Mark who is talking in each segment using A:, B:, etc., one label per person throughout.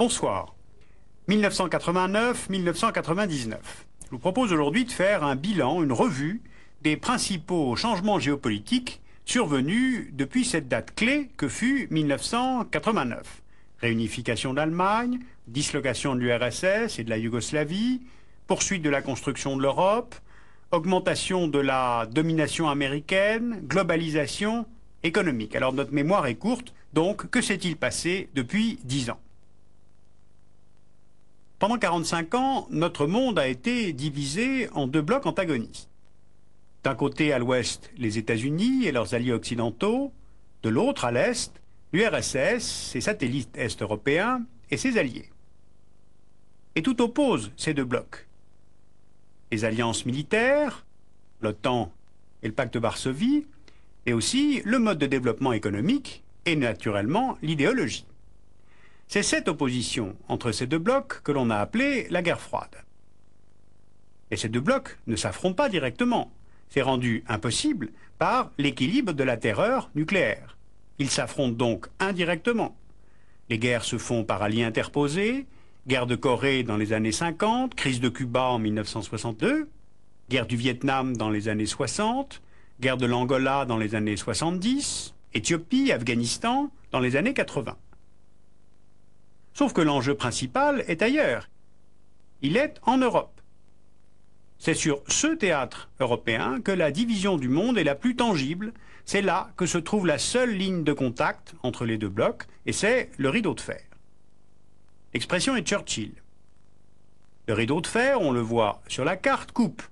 A: Bonsoir. 1989-1999. Je vous propose aujourd'hui de faire un bilan, une revue des principaux changements géopolitiques survenus depuis cette date clé que fut 1989. Réunification d'Allemagne, dislocation de l'URSS et de la Yougoslavie, poursuite de la construction de l'Europe, augmentation de la domination américaine, globalisation économique. Alors notre mémoire est courte, donc que s'est-il passé depuis dix ans pendant 45 ans, notre monde a été divisé en deux blocs antagonistes. D'un côté, à l'ouest, les États-Unis et leurs alliés occidentaux, de l'autre, à l'est, l'URSS, ses satellites est-européens et ses alliés. Et tout oppose ces deux blocs. Les alliances militaires, l'OTAN et le pacte de Varsovie, et aussi le mode de développement économique et naturellement l'idéologie. C'est cette opposition entre ces deux blocs que l'on a appelée la guerre froide. Et ces deux blocs ne s'affrontent pas directement. C'est rendu impossible par l'équilibre de la terreur nucléaire. Ils s'affrontent donc indirectement. Les guerres se font par alliés interposés, guerre de Corée dans les années 50, crise de Cuba en 1962, guerre du Vietnam dans les années 60, guerre de l'Angola dans les années 70, Éthiopie, Afghanistan dans les années 80. Sauf que l'enjeu principal est ailleurs. Il est en Europe. C'est sur ce théâtre européen que la division du monde est la plus tangible. C'est là que se trouve la seule ligne de contact entre les deux blocs, et c'est le rideau de fer. L'expression est Churchill. Le rideau de fer, on le voit sur la carte, coupe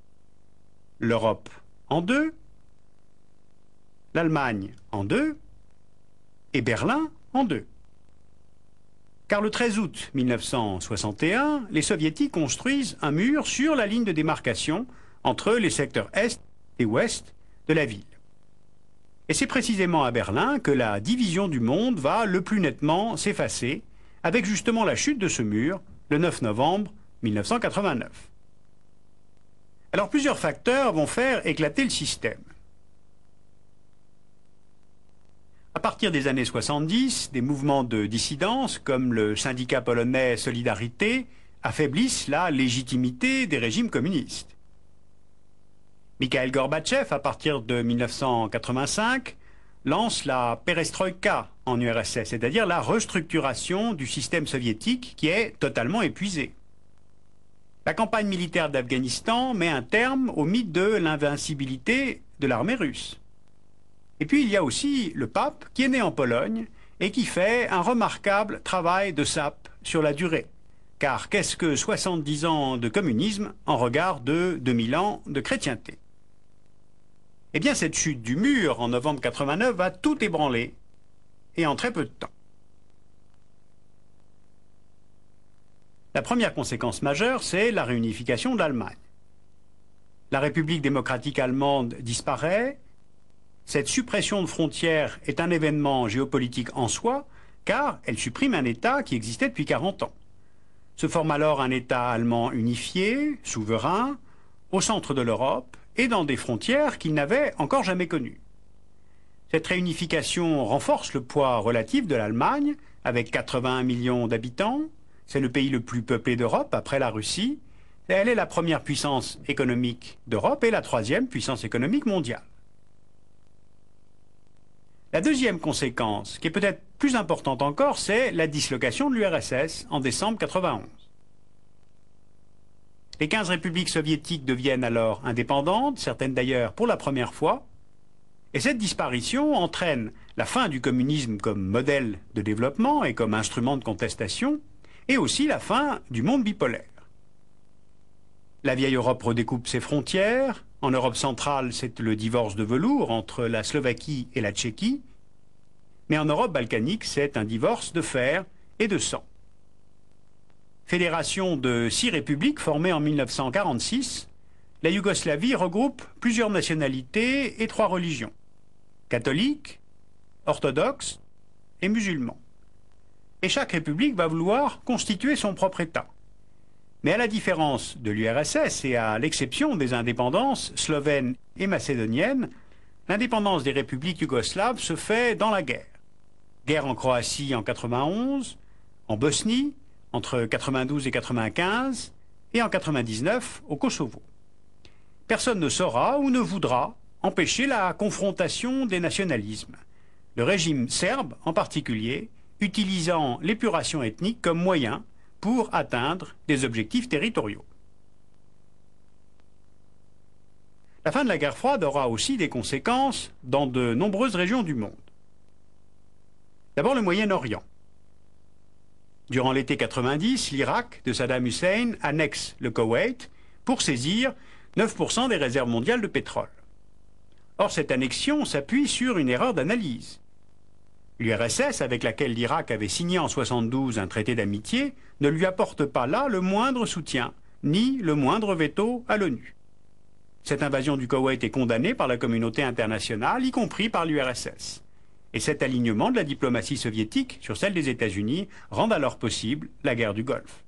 A: l'Europe en deux, l'Allemagne en deux et Berlin en deux. Car le 13 août 1961, les soviétiques construisent un mur sur la ligne de démarcation entre les secteurs est et ouest de la ville. Et c'est précisément à Berlin que la division du monde va le plus nettement s'effacer, avec justement la chute de ce mur le 9 novembre 1989. Alors plusieurs facteurs vont faire éclater le système. À partir des années 70, des mouvements de dissidence comme le syndicat polonais Solidarité affaiblissent la légitimité des régimes communistes. Mikhail Gorbatchev, à partir de 1985, lance la perestroïka en URSS, c'est-à-dire la restructuration du système soviétique qui est totalement épuisé. La campagne militaire d'Afghanistan met un terme au mythe de l'invincibilité de l'armée russe. Et puis il y a aussi le pape qui est né en Pologne et qui fait un remarquable travail de sape sur la durée. Car qu'est-ce que 70 ans de communisme en regard de 2000 ans de chrétienté Eh bien, cette chute du mur en novembre 89 va tout ébranler, et en très peu de temps. La première conséquence majeure, c'est la réunification de l'Allemagne. La République démocratique allemande disparaît, cette suppression de frontières est un événement géopolitique en soi, car elle supprime un État qui existait depuis 40 ans. Se forme alors un État allemand unifié, souverain, au centre de l'Europe et dans des frontières qu'il n'avait encore jamais connues. Cette réunification renforce le poids relatif de l'Allemagne, avec 81 millions d'habitants. C'est le pays le plus peuplé d'Europe après la Russie. Elle est la première puissance économique d'Europe et la troisième puissance économique mondiale. La deuxième conséquence, qui est peut-être plus importante encore, c'est la dislocation de l'URSS en décembre 91. Les 15 républiques soviétiques deviennent alors indépendantes, certaines d'ailleurs pour la première fois, et cette disparition entraîne la fin du communisme comme modèle de développement et comme instrument de contestation, et aussi la fin du monde bipolaire. La vieille Europe redécoupe ses frontières, en Europe centrale, c'est le divorce de velours entre la Slovaquie et la Tchéquie. Mais en Europe balkanique, c'est un divorce de fer et de sang. Fédération de six républiques formée en 1946, la Yougoslavie regroupe plusieurs nationalités et trois religions, catholiques, orthodoxes et musulmans. Et chaque république va vouloir constituer son propre État. Mais à la différence de l'URSS et à l'exception des indépendances slovènes et macédoniennes, l'indépendance des républiques yougoslaves se fait dans la guerre. Guerre en Croatie en 91, en Bosnie entre 92 et 95 et en 99 au Kosovo. Personne ne saura ou ne voudra empêcher la confrontation des nationalismes. Le régime serbe en particulier utilisant l'épuration ethnique comme moyen pour atteindre des objectifs territoriaux. La fin de la guerre froide aura aussi des conséquences dans de nombreuses régions du monde. D'abord le Moyen-Orient. Durant l'été 90, l'Irak de Saddam Hussein annexe le Koweït pour saisir 9% des réserves mondiales de pétrole. Or, cette annexion s'appuie sur une erreur d'analyse. L'URSS, avec laquelle l'Irak avait signé en 72 un traité d'amitié, ne lui apporte pas là le moindre soutien, ni le moindre veto à l'ONU. Cette invasion du Koweït est condamnée par la communauté internationale, y compris par l'URSS. Et cet alignement de la diplomatie soviétique sur celle des États-Unis rend alors possible la guerre du Golfe.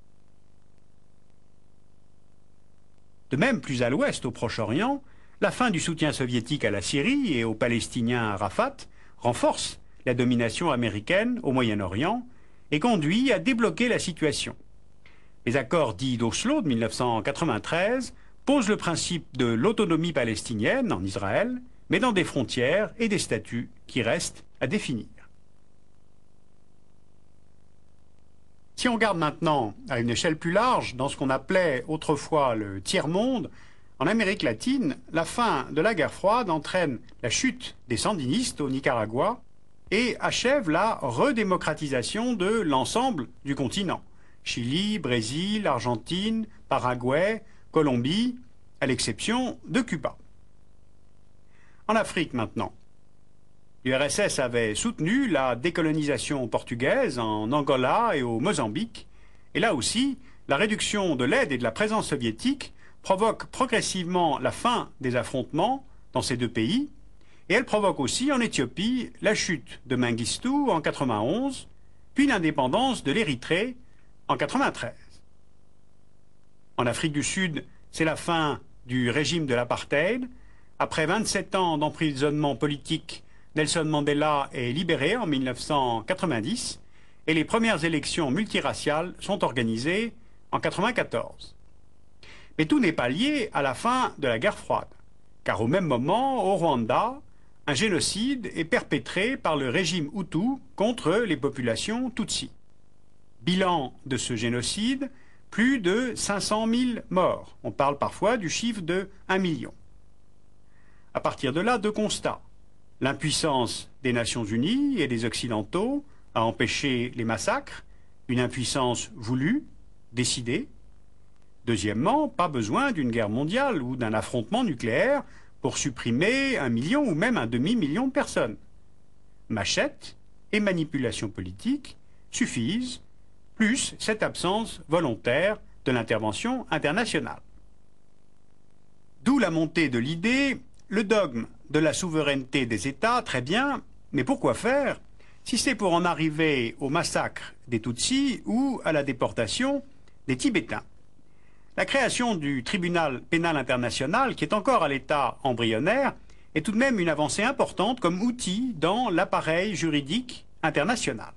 A: De même, plus à l'ouest, au Proche-Orient, la fin du soutien soviétique à la Syrie et aux Palestiniens à Rafat renforce la domination américaine au Moyen-Orient et conduit à débloquer la situation. Les accords dits d'Oslo de 1993 posent le principe de l'autonomie palestinienne en Israël, mais dans des frontières et des statuts qui restent à définir. Si on regarde maintenant à une échelle plus large, dans ce qu'on appelait autrefois le tiers-monde, en Amérique latine, la fin de la guerre froide entraîne la chute des sandinistes au Nicaragua et achève la redémocratisation de l'ensemble du continent. Chili, Brésil, Argentine, Paraguay, Colombie, à l'exception de Cuba. En Afrique maintenant. L'URSS avait soutenu la décolonisation portugaise en Angola et au Mozambique, et là aussi, la réduction de l'aide et de la présence soviétique provoque progressivement la fin des affrontements dans ces deux pays, et elle provoque aussi en Éthiopie la chute de Mengistu en 91, puis l'indépendance de l'Érythrée en 93. En Afrique du Sud, c'est la fin du régime de l'apartheid. Après 27 ans d'emprisonnement politique, Nelson Mandela est libéré en 1990 et les premières élections multiraciales sont organisées en 94. Mais tout n'est pas lié à la fin de la guerre froide, car au même moment, au Rwanda, un génocide est perpétré par le régime Hutu contre les populations Tutsi. Bilan de ce génocide, plus de 500 000 morts. On parle parfois du chiffre de 1 million. À partir de là, deux constats. L'impuissance des Nations Unies et des Occidentaux à empêcher les massacres, une impuissance voulue, décidée. Deuxièmement, pas besoin d'une guerre mondiale ou d'un affrontement nucléaire pour supprimer un million ou même un demi-million de personnes. Machette et manipulation politique suffisent, plus cette absence volontaire de l'intervention internationale. D'où la montée de l'idée, le dogme de la souveraineté des États, très bien, mais pourquoi faire si c'est pour en arriver au massacre des Tutsis ou à la déportation des Tibétains la création du tribunal pénal international, qui est encore à l'état embryonnaire, est tout de même une avancée importante comme outil dans l'appareil juridique international.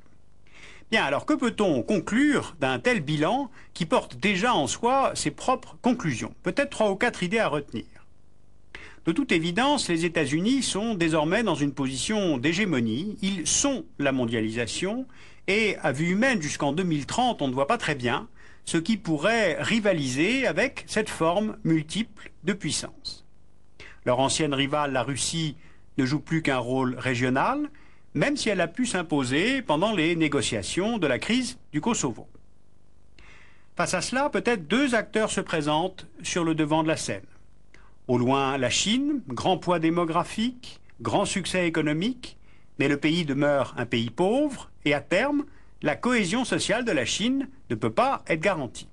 A: Bien, alors que peut-on conclure d'un tel bilan qui porte déjà en soi ses propres conclusions Peut-être trois ou quatre idées à retenir. De toute évidence, les États-Unis sont désormais dans une position d'hégémonie. Ils sont la mondialisation et à vue humaine jusqu'en 2030, on ne voit pas très bien ce qui pourrait rivaliser avec cette forme multiple de puissance. Leur ancienne rivale, la Russie, ne joue plus qu'un rôle régional, même si elle a pu s'imposer pendant les négociations de la crise du Kosovo. Face à cela, peut-être deux acteurs se présentent sur le devant de la scène. Au loin, la Chine, grand poids démographique, grand succès économique, mais le pays demeure un pays pauvre et à terme, la cohésion sociale de la Chine ne peut pas être garantie.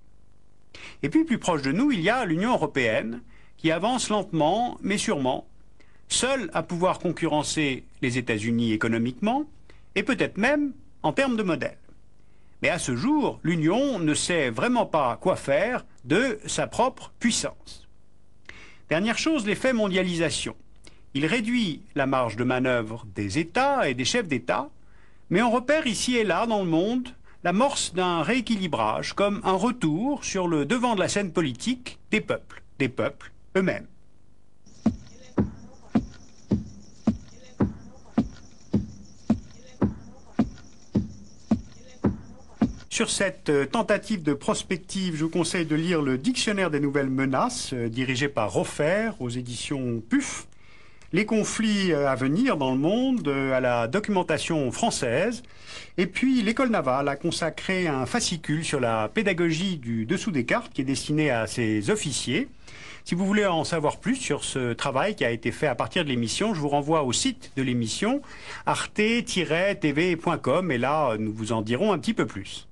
A: Et puis plus proche de nous, il y a l'Union européenne qui avance lentement mais sûrement, seule à pouvoir concurrencer les États-Unis économiquement et peut-être même en termes de modèle. Mais à ce jour, l'Union ne sait vraiment pas quoi faire de sa propre puissance. Dernière chose, l'effet mondialisation. Il réduit la marge de manœuvre des États et des chefs d'État mais on repère ici et là dans le monde l'amorce d'un rééquilibrage, comme un retour sur le devant de la scène politique des peuples, des peuples eux-mêmes. Sur cette euh, tentative de prospective, je vous conseille de lire le Dictionnaire des nouvelles menaces, euh, dirigé par Rofer aux éditions PUF les conflits euh, à venir dans le monde, euh, à la documentation française. Et puis l'école navale a consacré un fascicule sur la pédagogie du dessous des cartes qui est destiné à ses officiers. Si vous voulez en savoir plus sur ce travail qui a été fait à partir de l'émission, je vous renvoie au site de l'émission arte-tv.com et là nous vous en dirons un petit peu plus.